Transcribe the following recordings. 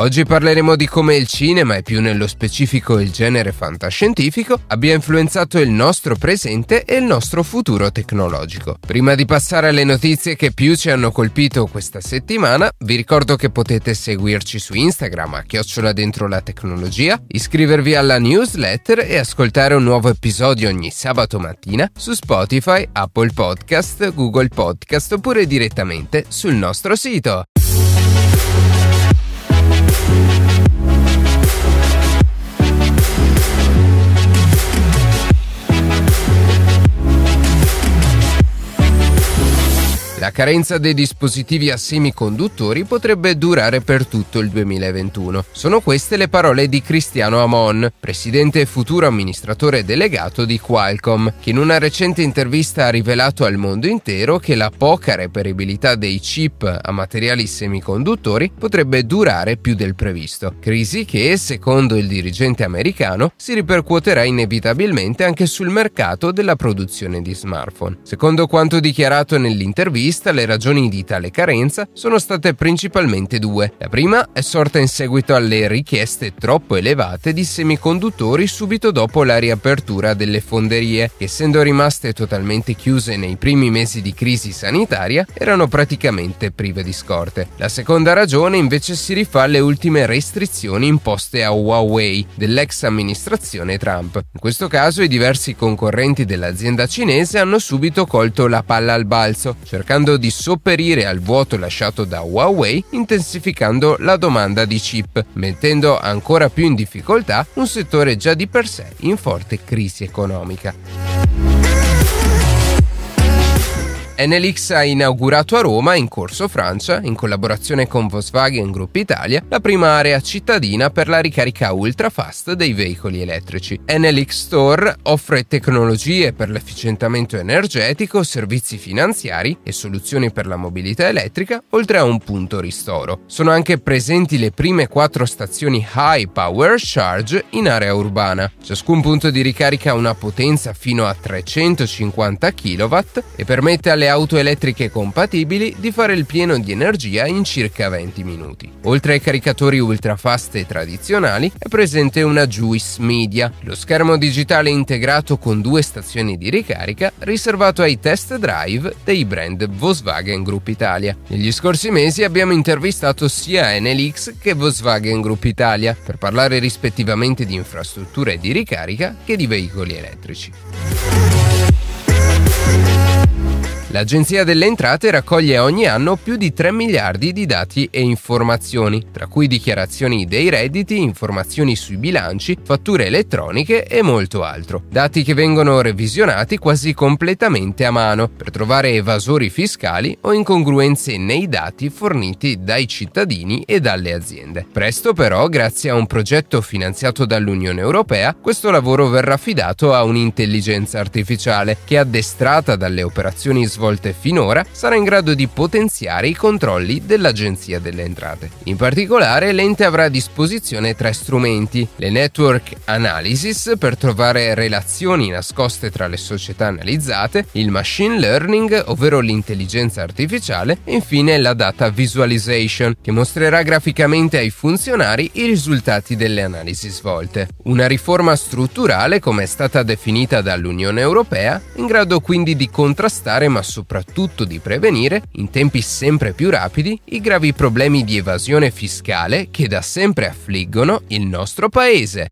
Oggi parleremo di come il cinema, e più nello specifico il genere fantascientifico, abbia influenzato il nostro presente e il nostro futuro tecnologico. Prima di passare alle notizie che più ci hanno colpito questa settimana, vi ricordo che potete seguirci su Instagram a chiocciola dentro la tecnologia, iscrivervi alla newsletter e ascoltare un nuovo episodio ogni sabato mattina su Spotify, Apple Podcast, Google Podcast oppure direttamente sul nostro sito. La carenza dei dispositivi a semiconduttori potrebbe durare per tutto il 2021. Sono queste le parole di Cristiano Amon, presidente e futuro amministratore delegato di Qualcomm, che in una recente intervista ha rivelato al mondo intero che la poca reperibilità dei chip a materiali semiconduttori potrebbe durare più del previsto. Crisi che, secondo il dirigente americano, si ripercuoterà inevitabilmente anche sul mercato della produzione di smartphone. Secondo quanto dichiarato nell'intervista, vista le ragioni di tale carenza sono state principalmente due. La prima è sorta in seguito alle richieste troppo elevate di semiconduttori subito dopo la riapertura delle fonderie, che essendo rimaste totalmente chiuse nei primi mesi di crisi sanitaria, erano praticamente prive di scorte. La seconda ragione invece si rifà alle ultime restrizioni imposte a Huawei dell'ex amministrazione Trump. In questo caso i diversi concorrenti dell'azienda cinese hanno subito colto la palla al balzo, cercando cercando di sopperire al vuoto lasciato da Huawei intensificando la domanda di chip, mettendo ancora più in difficoltà un settore già di per sé in forte crisi economica. Enelix ha inaugurato a Roma, in Corso Francia, in collaborazione con Volkswagen Group Italia, la prima area cittadina per la ricarica ultrafast dei veicoli elettrici. Enelix Store offre tecnologie per l'efficientamento energetico, servizi finanziari e soluzioni per la mobilità elettrica, oltre a un punto ristoro. Sono anche presenti le prime quattro stazioni High Power Charge in area urbana. Ciascun punto di ricarica ha una potenza fino a 350 kW e permette alle le auto elettriche compatibili di fare il pieno di energia in circa 20 minuti. Oltre ai caricatori ultrafast e tradizionali è presente una Juice Media, lo schermo digitale integrato con due stazioni di ricarica riservato ai test drive dei brand Volkswagen Group Italia. Negli scorsi mesi abbiamo intervistato sia Enelix che Volkswagen Group Italia per parlare rispettivamente di infrastrutture di ricarica che di veicoli elettrici. L'Agenzia delle Entrate raccoglie ogni anno più di 3 miliardi di dati e informazioni, tra cui dichiarazioni dei redditi, informazioni sui bilanci, fatture elettroniche e molto altro. Dati che vengono revisionati quasi completamente a mano per trovare evasori fiscali o incongruenze nei dati forniti dai cittadini e dalle aziende. Presto però, grazie a un progetto finanziato dall'Unione Europea, questo lavoro verrà affidato a un'intelligenza artificiale che addestrata dalle operazioni svolte raccolte finora sarà in grado di potenziare i controlli dell'Agenzia delle Entrate. In particolare l'ente avrà a disposizione tre strumenti, le network analysis per trovare relazioni nascoste tra le società analizzate, il machine learning, ovvero l'intelligenza artificiale, e infine la data visualization, che mostrerà graficamente ai funzionari i risultati delle analisi svolte. Una riforma strutturale come è stata definita dall'Unione Europea, in grado quindi di contrastare ma soprattutto di prevenire, in tempi sempre più rapidi, i gravi problemi di evasione fiscale che da sempre affliggono il nostro paese.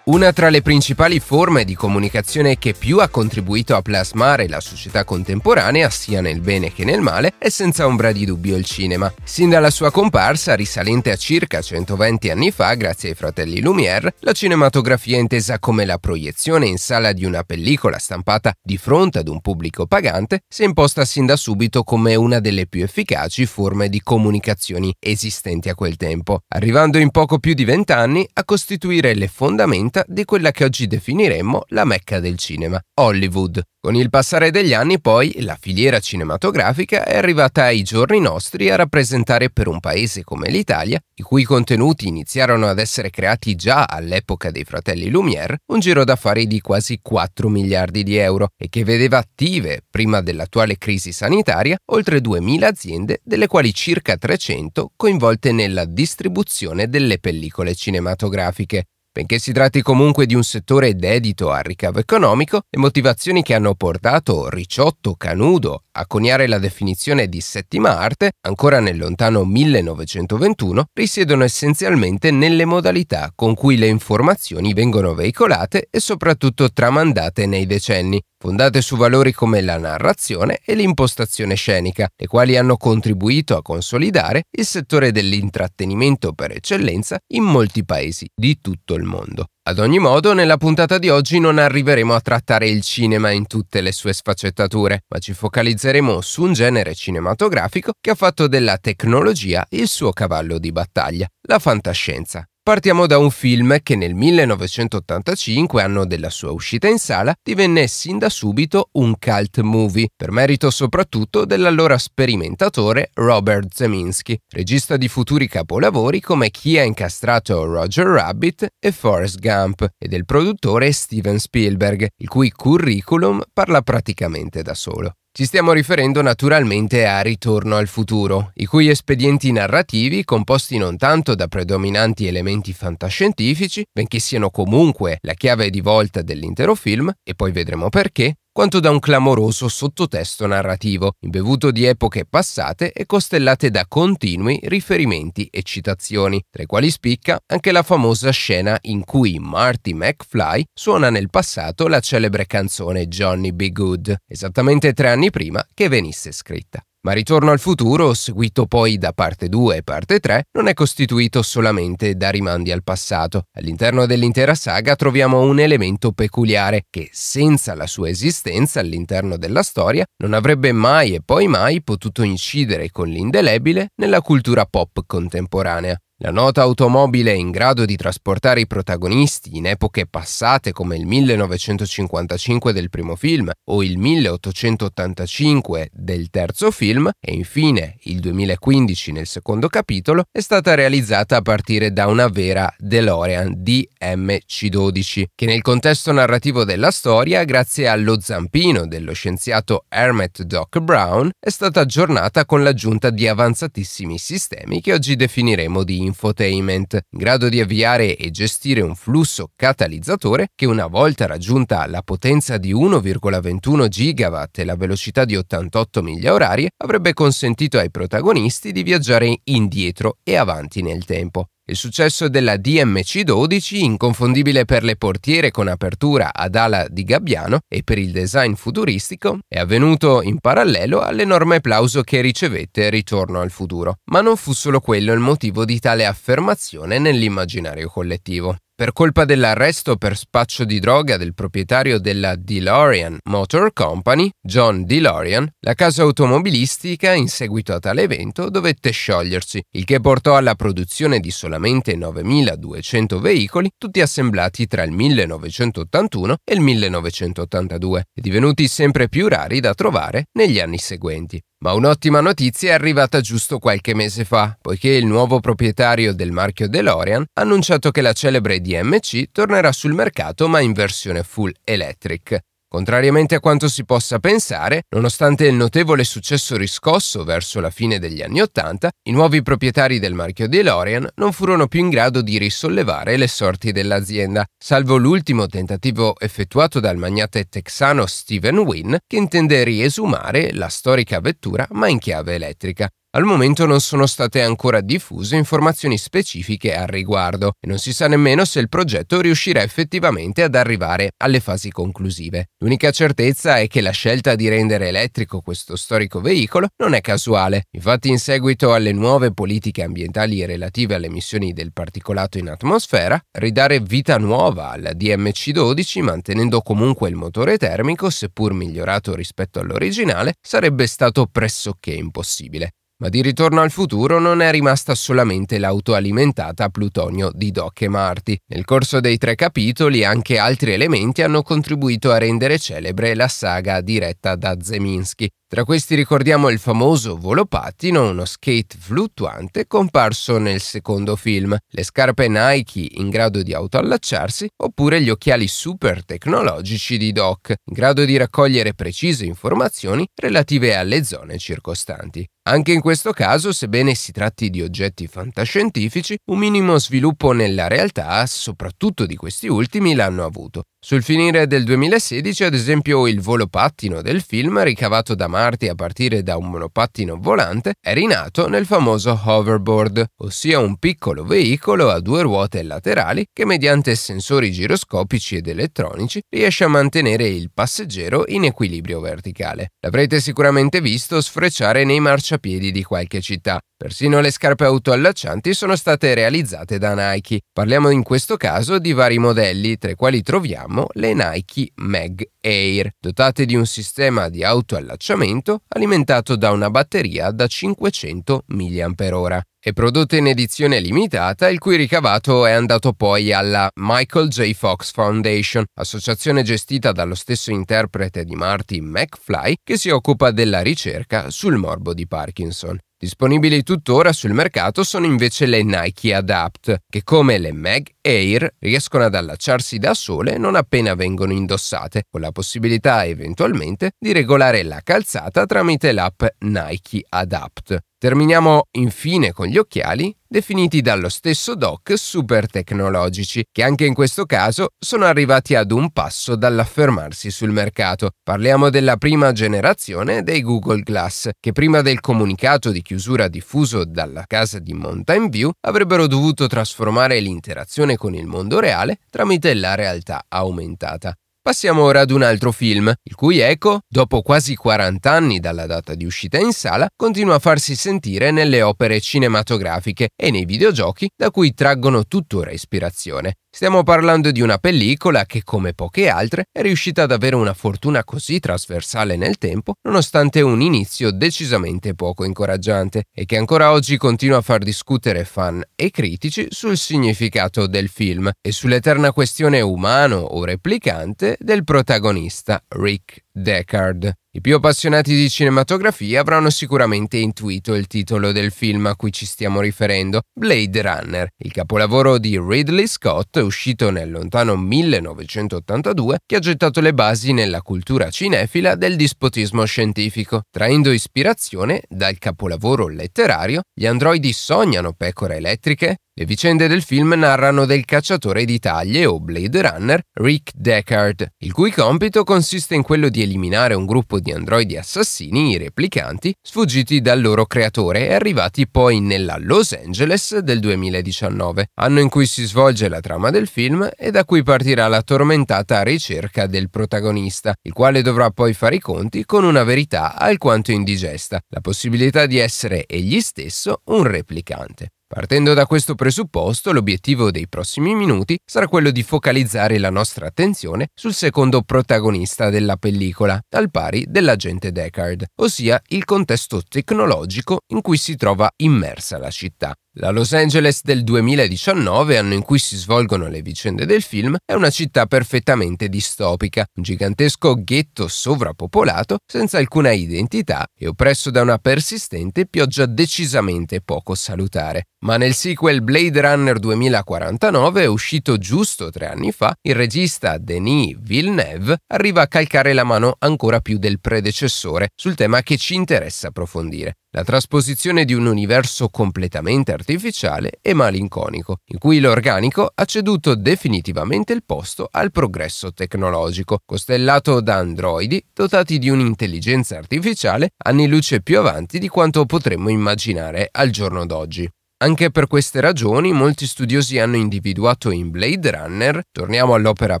Una tra le principali forme di comunicazione che più ha contribuito a plasmare la società contemporanea, sia nel bene che nel male, è senza ombra di dubbio il cinema. Sin dalla sua comparsa, risalente a circa 120 anni fa, grazie ai fratelli Lumière, la cinematografia intesa come la proiezione in sala di una pellicola stampata di fronte ad un pubblico pagante, si è imposta sin da subito come una delle più efficaci forme di comunicazioni esistenti a quel tempo, arrivando in poco più di vent'anni a costituire le fondamenta di quella che oggi definiremmo la mecca del cinema, Hollywood. Con il passare degli anni poi la filiera cinematografica è arrivata ai giorni nostri a rappresentare per un paese come l'Italia, i cui contenuti iniziarono ad essere creati già all'epoca dei fratelli Lumière, un giro d'affari di quasi 4 miliardi di euro e che vedeva attive, prima dell'attuale crisi sanitaria, oltre 2.000 aziende, delle quali circa 300 coinvolte nella distribuzione delle pellicole cinematografiche. Benché si tratti comunque di un settore dedito al ricavo economico, le motivazioni che hanno portato Ricciotto, Canudo a coniare la definizione di settima arte, ancora nel lontano 1921, risiedono essenzialmente nelle modalità con cui le informazioni vengono veicolate e soprattutto tramandate nei decenni, fondate su valori come la narrazione e l'impostazione scenica, le quali hanno contribuito a consolidare il settore dell'intrattenimento per eccellenza in molti paesi di tutto il mondo. Ad ogni modo, nella puntata di oggi non arriveremo a trattare il cinema in tutte le sue sfaccettature, ma ci focalizzeremo su un genere cinematografico che ha fatto della tecnologia il suo cavallo di battaglia, la fantascienza. Partiamo da un film che nel 1985, anno della sua uscita in sala, divenne sin da subito un cult movie, per merito soprattutto dell'allora sperimentatore Robert Zeminski, regista di futuri capolavori come Chi ha incastrato Roger Rabbit e Forrest Gump, e del produttore Steven Spielberg, il cui curriculum parla praticamente da solo. Ci stiamo riferendo naturalmente a Ritorno al futuro, i cui espedienti narrativi, composti non tanto da predominanti elementi fantascientifici, benché siano comunque la chiave di volta dell'intero film, e poi vedremo perché, quanto da un clamoroso sottotesto narrativo, imbevuto di epoche passate e costellate da continui riferimenti e citazioni, tra i quali spicca anche la famosa scena in cui Marty McFly suona nel passato la celebre canzone Johnny Be Good, esattamente tre anni prima che venisse scritta. Ma Ritorno al futuro, seguito poi da parte 2 e parte 3, non è costituito solamente da rimandi al passato. All'interno dell'intera saga troviamo un elemento peculiare che, senza la sua esistenza all'interno della storia, non avrebbe mai e poi mai potuto incidere con l'indelebile nella cultura pop contemporanea. La nota automobile in grado di trasportare i protagonisti in epoche passate come il 1955 del primo film o il 1885 del terzo film e infine il 2015 nel secondo capitolo è stata realizzata a partire da una vera DeLorean DMC-12 che nel contesto narrativo della storia grazie allo zampino dello scienziato Hermet Doc Brown è stata aggiornata con l'aggiunta di avanzatissimi sistemi che oggi definiremo di informatica infotainment, in grado di avviare e gestire un flusso catalizzatore che una volta raggiunta la potenza di 1,21 GW e la velocità di 88 miglia orarie, avrebbe consentito ai protagonisti di viaggiare indietro e avanti nel tempo. Il successo della DMC12, inconfondibile per le portiere con apertura ad ala di gabbiano e per il design futuristico, è avvenuto in parallelo all'enorme applauso che ricevette Ritorno al futuro. Ma non fu solo quello il motivo di tale affermazione nell'immaginario collettivo per colpa dell'arresto per spaccio di droga del proprietario della DeLorean Motor Company, John DeLorean, la casa automobilistica in seguito a tale evento dovette sciogliersi, il che portò alla produzione di solamente 9.200 veicoli, tutti assemblati tra il 1981 e il 1982, e divenuti sempre più rari da trovare negli anni seguenti. Ma un'ottima notizia è arrivata giusto qualche mese fa, poiché il nuovo proprietario del marchio DeLorean ha annunciato che la celebre DMC tornerà sul mercato ma in versione full electric, Contrariamente a quanto si possa pensare, nonostante il notevole successo riscosso verso la fine degli anni Ottanta, i nuovi proprietari del marchio DeLorean non furono più in grado di risollevare le sorti dell'azienda, salvo l'ultimo tentativo effettuato dal magnate texano Steven Wynn che intende riesumare la storica vettura ma in chiave elettrica. Al momento non sono state ancora diffuse informazioni specifiche al riguardo e non si sa nemmeno se il progetto riuscirà effettivamente ad arrivare alle fasi conclusive. L'unica certezza è che la scelta di rendere elettrico questo storico veicolo non è casuale. Infatti in seguito alle nuove politiche ambientali relative alle emissioni del particolato in atmosfera, ridare vita nuova alla DMC12 mantenendo comunque il motore termico, seppur migliorato rispetto all'originale, sarebbe stato pressoché impossibile ma di ritorno al futuro non è rimasta solamente l'auto alimentata plutonio di Doc e Marty. Nel corso dei tre capitoli anche altri elementi hanno contribuito a rendere celebre la saga diretta da Zeminski, tra questi ricordiamo il famoso volo volopattino, uno skate fluttuante comparso nel secondo film, le scarpe Nike in grado di autoallacciarsi, oppure gli occhiali super tecnologici di Doc, in grado di raccogliere precise informazioni relative alle zone circostanti. Anche in questo caso, sebbene si tratti di oggetti fantascientifici, un minimo sviluppo nella realtà, soprattutto di questi ultimi, l'hanno avuto, sul finire del 2016, ad esempio, il volo pattino del film, ricavato da Marty a partire da un monopattino volante, è rinato nel famoso hoverboard, ossia un piccolo veicolo a due ruote laterali che mediante sensori giroscopici ed elettronici riesce a mantenere il passeggero in equilibrio verticale. L'avrete sicuramente visto sfrecciare nei marciapiedi di qualche città. Persino le scarpe autoallaccianti sono state realizzate da Nike. Parliamo in questo caso di vari modelli, tra i quali troviamo ricordiamo le Nike Mag Air, dotate di un sistema di autoallacciamento alimentato da una batteria da 500 mAh e prodotte in edizione limitata, il cui ricavato è andato poi alla Michael J. Fox Foundation, associazione gestita dallo stesso interprete di Martin McFly che si occupa della ricerca sul morbo di Parkinson. Disponibili tuttora sul mercato sono invece le Nike Adapt, che come le Mag Air riescono ad allacciarsi da sole non appena vengono indossate, con la possibilità eventualmente di regolare la calzata tramite l'app Nike Adapt. Terminiamo infine con gli occhiali, definiti dallo stesso Doc super tecnologici, che anche in questo caso sono arrivati ad un passo dall'affermarsi sul mercato. Parliamo della prima generazione dei Google Glass, che prima del comunicato di chiusura diffuso dalla casa di Mountain View avrebbero dovuto trasformare l'interazione con il mondo reale tramite la realtà aumentata. Passiamo ora ad un altro film, il cui eco, dopo quasi 40 anni dalla data di uscita in sala, continua a farsi sentire nelle opere cinematografiche e nei videogiochi da cui traggono tuttora ispirazione. Stiamo parlando di una pellicola che, come poche altre, è riuscita ad avere una fortuna così trasversale nel tempo, nonostante un inizio decisamente poco incoraggiante, e che ancora oggi continua a far discutere fan e critici sul significato del film e sull'eterna questione umano o replicante del protagonista Rick Deckard. I più appassionati di cinematografia avranno sicuramente intuito il titolo del film a cui ci stiamo riferendo, Blade Runner, il capolavoro di Ridley Scott uscito nel lontano 1982 che ha gettato le basi nella cultura cinefila del dispotismo scientifico, traendo ispirazione dal capolavoro letterario Gli androidi sognano pecore elettriche, le vicende del film narrano del cacciatore di taglie o Blade Runner Rick Deckard, il cui compito consiste in quello di eliminare un gruppo di androidi assassini, i replicanti, sfuggiti dal loro creatore e arrivati poi nella Los Angeles del 2019, anno in cui si svolge la trama del film e da cui partirà la tormentata ricerca del protagonista, il quale dovrà poi fare i conti con una verità alquanto indigesta, la possibilità di essere egli stesso un replicante. Partendo da questo presupposto, l'obiettivo dei prossimi minuti sarà quello di focalizzare la nostra attenzione sul secondo protagonista della pellicola, al pari dell'agente Deckard, ossia il contesto tecnologico in cui si trova immersa la città. La Los Angeles del 2019, anno in cui si svolgono le vicende del film, è una città perfettamente distopica, un gigantesco ghetto sovrappopolato, senza alcuna identità e oppresso da una persistente pioggia decisamente poco salutare. Ma nel sequel Blade Runner 2049, uscito giusto tre anni fa, il regista Denis Villeneuve arriva a calcare la mano ancora più del predecessore sul tema che ci interessa approfondire, la trasposizione di un universo completamente artificiale e malinconico, in cui l'organico ha ceduto definitivamente il posto al progresso tecnologico, costellato da androidi dotati di un'intelligenza artificiale anni luce più avanti di quanto potremmo immaginare al giorno d'oggi. Anche per queste ragioni molti studiosi hanno individuato in Blade Runner, torniamo all'opera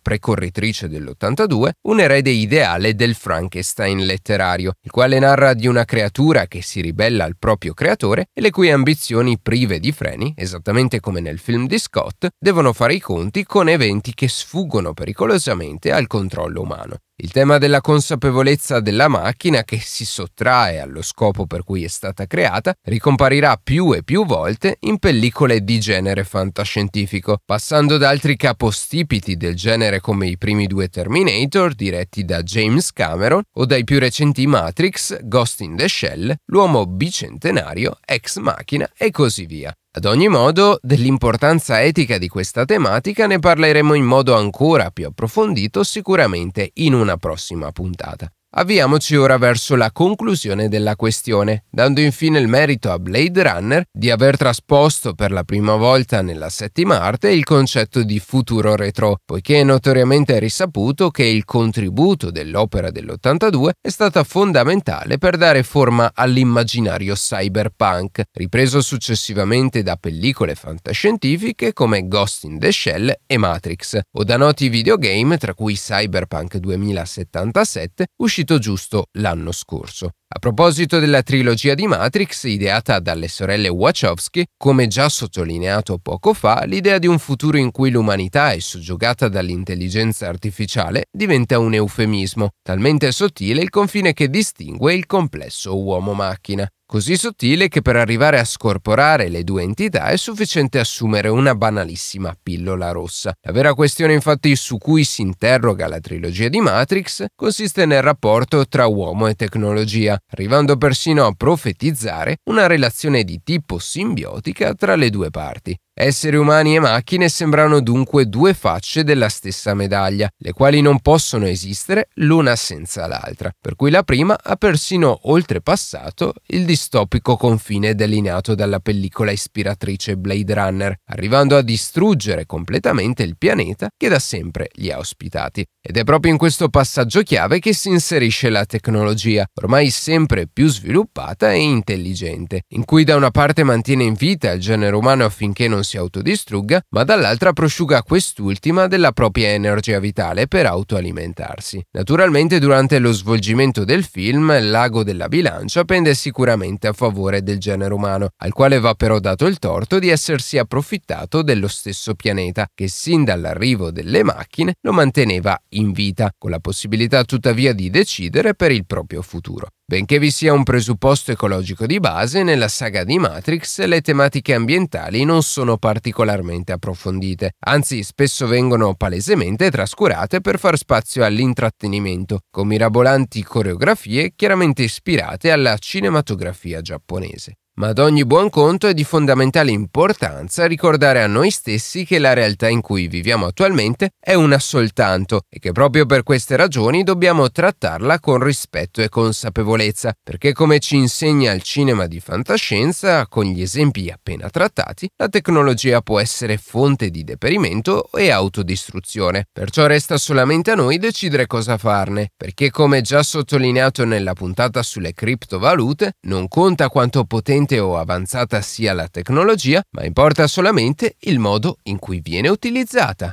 precorritrice dell'82, un erede ideale del Frankenstein letterario, il quale narra di una creatura che si ribella al proprio creatore e le cui ambizioni prive di freni, esattamente come nel film di Scott, devono fare i conti con eventi che sfuggono pericolosamente al controllo umano. Il tema della consapevolezza della macchina che si sottrae allo scopo per cui è stata creata ricomparirà più e più volte in pellicole di genere fantascientifico, passando da altri capostipiti del genere come i primi due Terminator diretti da James Cameron o dai più recenti Matrix, Ghost in the Shell, L'uomo bicentenario, Ex Machina e così via. Ad ogni modo, dell'importanza etica di questa tematica ne parleremo in modo ancora più approfondito sicuramente in una prossima puntata. Avviamoci ora verso la conclusione della questione, dando infine il merito a Blade Runner di aver trasposto per la prima volta nella settima arte il concetto di futuro retro, poiché è notoriamente risaputo che il contributo dell'opera dell'82 è stata fondamentale per dare forma all'immaginario cyberpunk, ripreso successivamente da pellicole fantascientifiche come Ghost in the Shell e Matrix, o da noti videogame tra cui Cyberpunk 2077, usciti uscito giusto l'anno scorso. A proposito della trilogia di Matrix, ideata dalle sorelle Wachowski, come già sottolineato poco fa, l'idea di un futuro in cui l'umanità è soggiogata dall'intelligenza artificiale diventa un eufemismo, talmente sottile il confine che distingue il complesso uomo-macchina così sottile che per arrivare a scorporare le due entità è sufficiente assumere una banalissima pillola rossa. La vera questione infatti su cui si interroga la trilogia di Matrix consiste nel rapporto tra uomo e tecnologia, arrivando persino a profetizzare una relazione di tipo simbiotica tra le due parti. Esseri umani e macchine sembrano dunque due facce della stessa medaglia, le quali non possono esistere l'una senza l'altra, per cui la prima ha persino oltrepassato il distopico confine delineato dalla pellicola ispiratrice Blade Runner, arrivando a distruggere completamente il pianeta che da sempre li ha ospitati. Ed è proprio in questo passaggio chiave che si inserisce la tecnologia, ormai sempre più sviluppata e intelligente, in cui da una parte mantiene in vita il genere umano affinché non si autodistrugga, ma dall'altra prosciuga quest'ultima della propria energia vitale per autoalimentarsi. Naturalmente durante lo svolgimento del film l'ago della bilancia pende sicuramente a favore del genere umano, al quale va però dato il torto di essersi approfittato dello stesso pianeta, che sin dall'arrivo delle macchine lo manteneva in vita, con la possibilità tuttavia di decidere per il proprio futuro. Benché vi sia un presupposto ecologico di base, nella saga di Matrix le tematiche ambientali non sono particolarmente approfondite, anzi spesso vengono palesemente trascurate per far spazio all'intrattenimento, con mirabolanti coreografie chiaramente ispirate alla cinematografia giapponese ma ad ogni buon conto è di fondamentale importanza ricordare a noi stessi che la realtà in cui viviamo attualmente è una soltanto e che proprio per queste ragioni dobbiamo trattarla con rispetto e consapevolezza, perché come ci insegna il cinema di fantascienza, con gli esempi appena trattati, la tecnologia può essere fonte di deperimento e autodistruzione. Perciò resta solamente a noi decidere cosa farne, perché come già sottolineato nella puntata sulle criptovalute, non conta quanto potente efficiente o avanzata sia la tecnologia, ma importa solamente il modo in cui viene utilizzata.